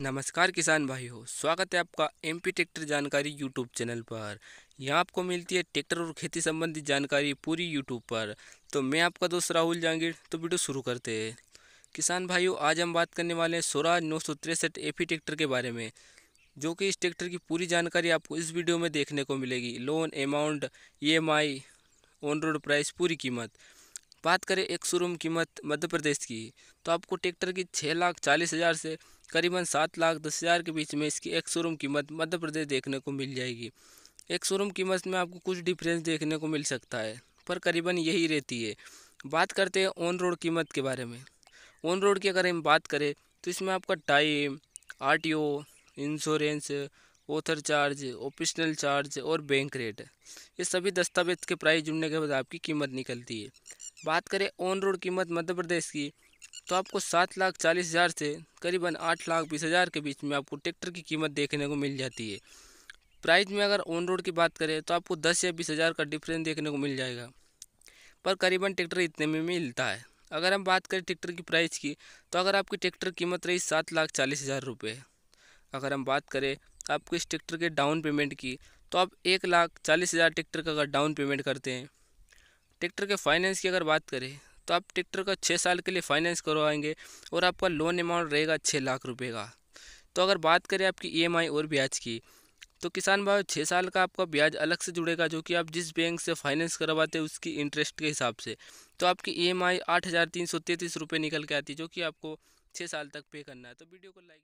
नमस्कार किसान भाई हो स्वागत है आपका एम पी ट्रैक्टर जानकारी यूट्यूब चैनल पर यहाँ आपको मिलती है ट्रैक्टर और खेती संबंधी जानकारी पूरी यूट्यूब पर तो मैं आपका दोस्त राहुल जहांगीर तो वीडियो शुरू करते हैं किसान भाइयों आज हम बात करने वाले हैं स्वराज नौ सौ तिरसठ ए पी ट्रैक्टर के बारे में जो कि इस ट्रैक्टर की पूरी जानकारी आपको इस वीडियो में देखने को मिलेगी loan amount E M I on road price पूरी कीमत बात करें एक शोरूम कीमत मध्य प्रदेश की तो आपको ट्रैक्टर की छः लाख चालीस हज़ार से करीबन सात लाख दस हज़ार के बीच में इसकी एक शोरूम कीमत मध्य प्रदेश देखने को मिल जाएगी एक शोरूम कीमत में आपको कुछ डिफरेंस देखने को मिल सकता है पर करीबन यही रहती है बात करते हैं ऑन रोड कीमत के बारे में ऑन रोड की अगर हम बात करें तो इसमें आपका time R T O insurance other charge operational charge और बैंक रेट ये सभी दस्तावेज के प्राइस जुड़ने के बाद आपकी कीमत निकलती है बात करें ऑन रोड कीमत मध्य प्रदेश की तो आपको सात लाख चालीस हज़ार से करीबन आठ लाख बीस हज़ार के बीच में आपको ट्रैक्टर की कीमत देखने को मिल जाती है प्राइस में अगर ऑन रोड की बात करें तो आपको दस या बीस हज़ार का डिफरेंस देखने को मिल जाएगा पर करीबन ट्रैक्टर इतने में मिलता है अगर हम बात करें ट्रैक्टर की प्राइस की तो अगर आपकी ट्रैक्टर कीमत रही सात लाख चालीस हज़ार रुपये अगर हम बात करें आपको इस ट्रैक्टर के डाउन पेमेंट की तो आप एक लाख चालीस हज़ार ट्रैक्टर का अगर डाउन पेमेंट करते हैं ट्रैक्टर के फाइनेंस की अगर बात करें तो आप ट्रैक्टर का छः साल के लिए फाइनेंस करवाएंगे और आपका लोन अमाउंट रहेगा छः लाख रुपये का तो अगर बात करें आपकी ई e और ब्याज की तो किसान भाई छः साल का आपका ब्याज अलग से जुड़ेगा जो कि आप जिस बैंक से फाइनेंस करवाते हैं उसकी इंटरेस्ट के हिसाब से तो आपकी ई एम आई आठ हज़ार तीन सौ तैंतीस रुपये निकल के आती है जो कि आपको छः साल तक पे करना है तो वीडियो को लाइक